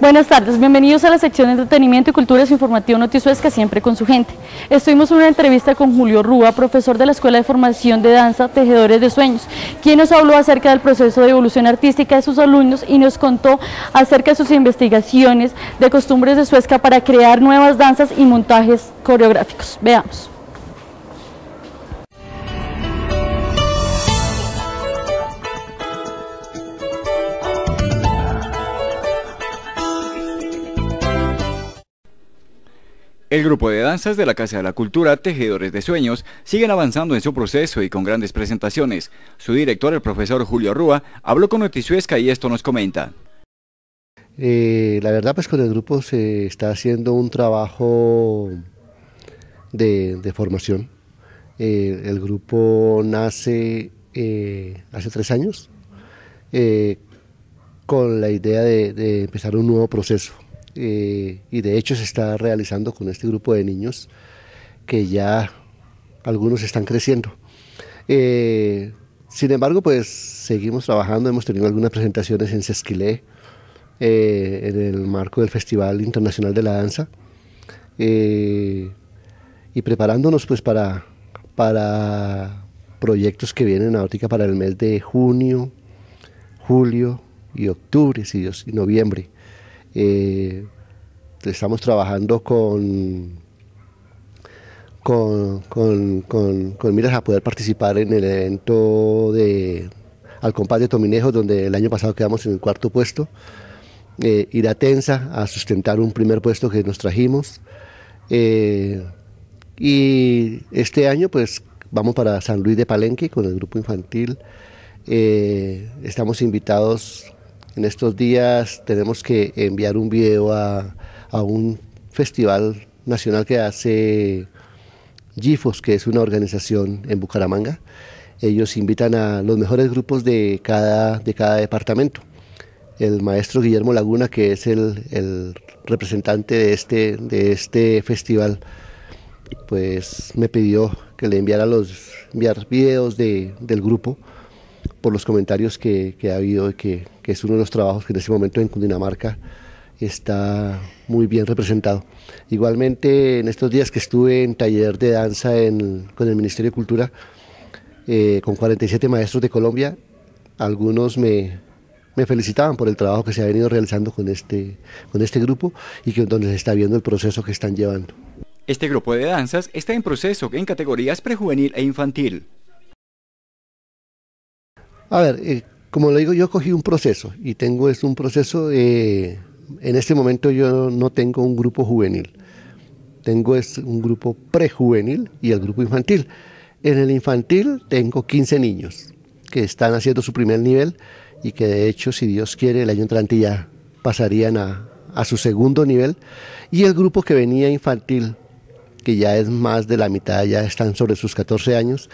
Buenas tardes, bienvenidos a la sección de entretenimiento y cultura su informativo Notizuesca, siempre con su gente. Estuvimos en una entrevista con Julio Rúa, profesor de la Escuela de Formación de Danza Tejedores de Sueños, quien nos habló acerca del proceso de evolución artística de sus alumnos y nos contó acerca de sus investigaciones de costumbres de Sueca para crear nuevas danzas y montajes coreográficos. Veamos. El grupo de danzas de la Casa de la Cultura, Tejedores de Sueños, siguen avanzando en su proceso y con grandes presentaciones. Su director, el profesor Julio Rúa, habló con Noticiuesca y esto nos comenta. Eh, la verdad, pues con el grupo se está haciendo un trabajo de, formación. Eh, el grupo nace eh, hace tres años con la idea de empezar un nuevo proceso eh, y de hecho se está realizando con este grupo de niños que ya algunos están creciendo. Eh, sin embargo, pues seguimos trabajando, hemos tenido algunas presentaciones en Sesquilé, eh, en el marco del Festival Internacional de la Danza, y preparándonos pues para, proyectos que vienen ahorita para el mes de junio, julio y octubre, si Dios, y noviembre. Eh, estamos trabajando con con, con, miras a poder participar en el evento de Al compás de Tominejo, donde el año pasado quedamos en el cuarto puesto. Eh, ir a Tensa a sustentar un primer puesto que nos trajimos. Eh, y este año, pues vamos para San Luis de Palenque con el grupo infantil. estamos invitados en estos días tenemos que enviar un video a, un festival nacional que hace GIFOS, que es una organización en Bucaramanga. Ellos invitan a los mejores grupos de cada, de cada departamento. El maestro Guillermo Laguna, que es el, representante de este, de este festival, pues me pidió que le enviara los enviar videos del grupo por los comentarios que, ha habido, que, que es uno de los trabajos que en este momento en Cundinamarca está muy bien representado. Igualmente, en estos días que estuve en taller de danza con el Ministerio de Cultura, eh, con 47 maestros de Colombia, algunos me, me, felicitaban por el trabajo que se ha venido realizando con este, con este grupo y que donde se está viendo el proceso que están llevando. Este grupo de danzas está en proceso en categorías prejuvenil e infantil. A ver, eh, como lo digo, yo cogí un proceso y tengo es un proceso, eh, en este momento yo no tengo un grupo juvenil, tengo es un grupo prejuvenil y el grupo infantil. En el infantil tengo 15 niños que están haciendo su primer nivel y que de hecho, si Dios quiere, el año entrante ya pasarían a, a su segundo nivel. Y el grupo que venía infantil, que ya es más de la mitad, ya están sobre sus 14 años,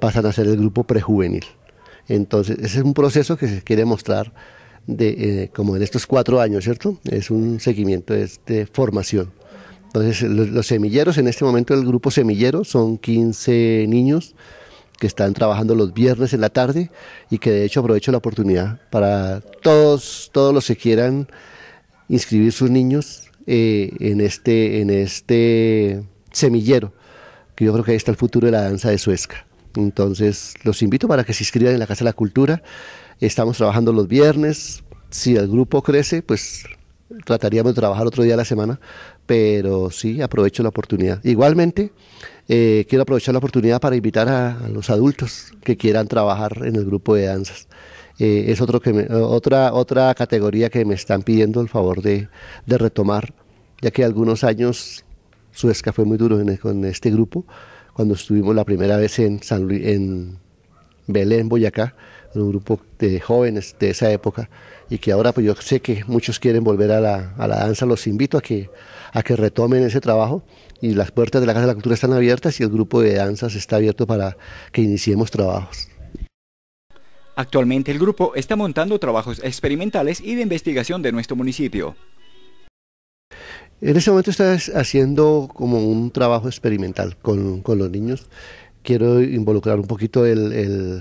pasan a ser el grupo prejuvenil. Entonces, ese es un proceso que se quiere mostrar eh, como en estos cuatro años, ¿cierto? Es un seguimiento de, de este, formación. Entonces, los, semilleros, en este momento el grupo semillero son 15 niños que están trabajando los viernes en la tarde y que de hecho aprovecho la oportunidad para todos, todos los que quieran inscribir sus niños eh, en, este, en este semillero, que yo creo que ahí está el futuro de la danza de Suezca. Entonces, los invito para que se inscriban en la Casa de la Cultura. Estamos trabajando los viernes. Si el grupo crece, pues trataríamos de trabajar otro día a la semana, pero sí, aprovecho la oportunidad. Igualmente, eh, quiero aprovechar la oportunidad para invitar a, los adultos que quieran trabajar en el grupo de danzas. Eh, es otro otra, otra categoría que me están pidiendo el favor de, retomar, ya que algunos años Suezca fue muy duro con este grupo cuando estuvimos la primera vez en San Luis, en Belén, Boyacá, un grupo de jóvenes de esa época y que ahora pues yo sé que muchos quieren volver a la, danza, los invito a que, a que retomen ese trabajo y las puertas de la Casa de la Cultura están abiertas y el grupo de danzas está abierto para que iniciemos trabajos. Actualmente el grupo está montando trabajos experimentales y de investigación de nuestro municipio. En este momento estás haciendo como un trabajo experimental con, los niños. Quiero involucrar un poquito el,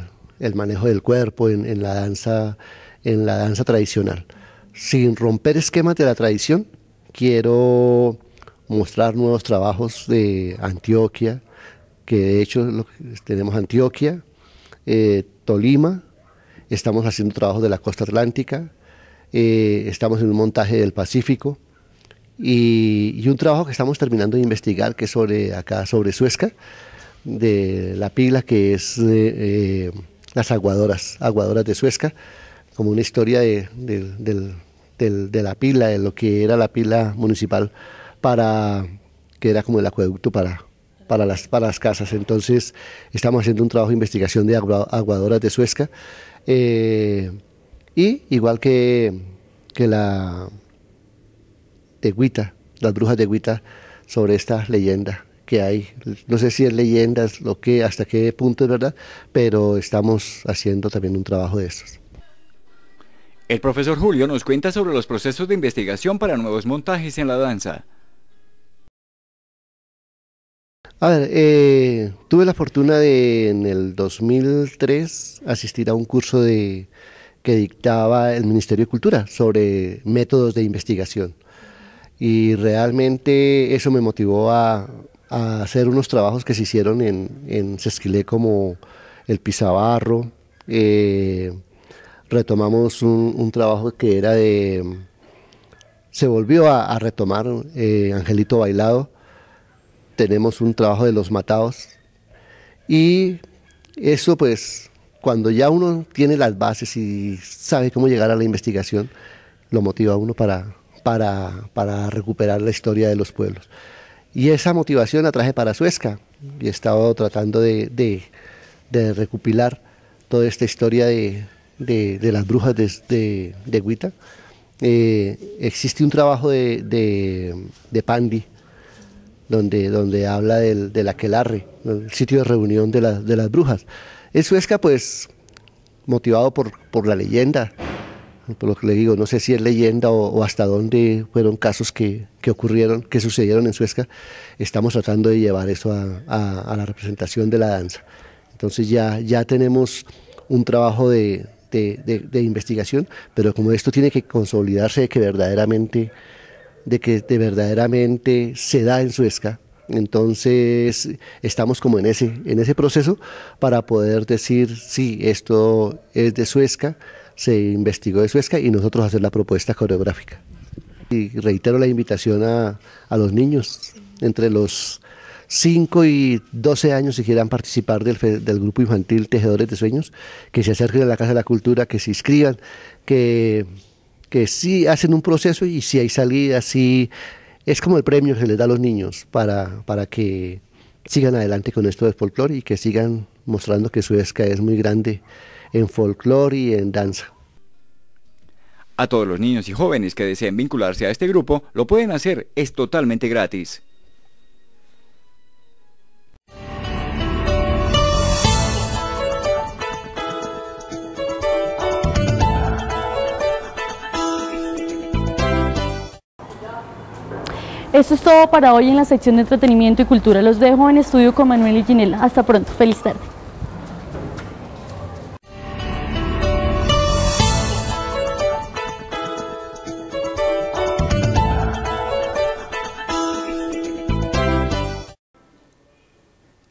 manejo del cuerpo en, la danza, en la danza tradicional. Sin romper esquemas de la tradición, quiero mostrar nuevos trabajos de Antioquia, que de hecho tenemos Antioquia, eh, Tolima, estamos haciendo trabajos de la costa atlántica, eh, estamos en un montaje del Pacífico y, un trabajo que estamos terminando de investigar, que es sobre acá, sobre Suezca, de la pila que es eh, eh, las aguadoras, aguadoras de Suezca, como una historia de, la pila, de lo que era la pila municipal para que era como el acueducto para, para, las, para las casas. Entonces estamos haciendo un trabajo de investigación de aguadoras de Suezca. Eh, y igual que, que la de Guita, las brujas de Guita, sobre esta leyenda que hay. No sé si es leyenda, lo hasta qué punto es verdad, pero estamos haciendo también un trabajo de estos. El profesor Julio nos cuenta sobre los procesos de investigación para nuevos montajes en la danza. A ver, eh, tuve la fortuna de en el 2003 asistir a un curso de, que dictaba el Ministerio de Cultura sobre métodos de investigación y realmente eso me motivó a, hacer unos trabajos que se hicieron en, en Sesquilé como el Pizabarro. Eh, retomamos un, trabajo que era de... Se volvió a, retomar eh, Angelito Bailado. Tenemos un trabajo de los matados. Y eso pues, cuando ya uno tiene las bases y sabe cómo llegar a la investigación, lo motiva a uno para, para, recuperar la historia de los pueblos. Y esa motivación la traje para Suezca y he estado tratando de, recopilar toda esta historia de, las brujas de, de, Huita. Eh, existe un trabajo de, Pandi donde, donde habla del, del aquelarre, el sitio de reunión de, las brujas. En Suezca, pues, motivado por, por la leyenda, por lo que le digo, no sé si es leyenda o, hasta dónde fueron casos que, ocurrieron, que sucedieron en Suezca, estamos tratando de llevar eso a, la representación de la danza. Entonces ya, ya tenemos un trabajo de, investigación, pero como esto tiene que consolidarse de que verdaderamente, de que verdaderamente se da en Suezca, entonces estamos como en ese, en ese proceso para poder decir, sí, esto es de Suezca, se investigó de Suezca y nosotros hacer la propuesta coreográfica. Y reitero la invitación a, los niños entre los 5 y 12 años si quieran participar del, del, grupo infantil Tejedores de Sueños, que se acerquen a la Casa de la Cultura, que se inscriban, que, que sí hacen un proceso y si hay salida, sí es como el premio que se les da a los niños para, para que sigan adelante con esto del folclore y que sigan mostrando que Suezca es muy grande en folclore y en danza. A todos los niños y jóvenes que deseen vincularse a este grupo, lo pueden hacer, es totalmente gratis. eso es todo para hoy en la sección de entretenimiento y cultura. Los dejo en estudio con Manuel y Ginela. Hasta pronto. Feliz tarde.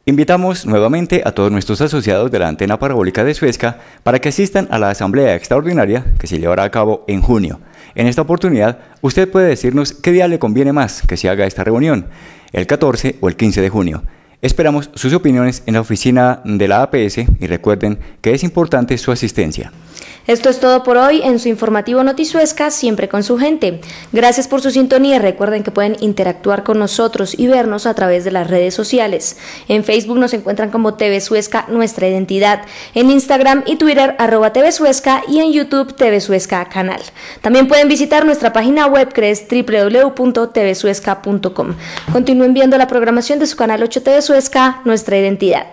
Invitamos nuevamente a todos nuestros asociados de la antena parabólica de Suezca para que asistan a la asamblea extraordinaria que se llevará a cabo en junio. En esta oportunidad, usted puede decirnos qué día le conviene más que se haga esta reunión, el 14 o el 15 de junio. Esperamos sus opiniones en la oficina de la APS y recuerden que es importante su asistencia. Esto es todo por hoy en su informativo Notisuesca, siempre con su gente. Gracias por su sintonía. Recuerden que pueden interactuar con nosotros y vernos a través de las redes sociales. En Facebook nos encuentran como TV suesca nuestra identidad. En Instagram y Twitter, arroba TV suesca y en YouTube TV suesca Canal. También pueden visitar nuestra página web que es www.tvsuesca.com. Continúen viendo la programación de su canal 8 TV Suezca, nuestra identidad.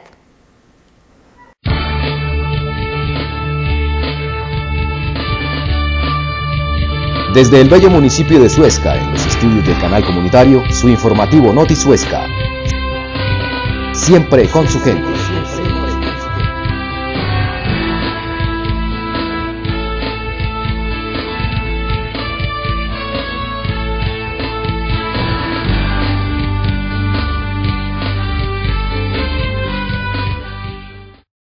Desde el bello municipio de Suezca, en los estudios del canal comunitario, su informativo Noti Suezca. Siempre con su gente.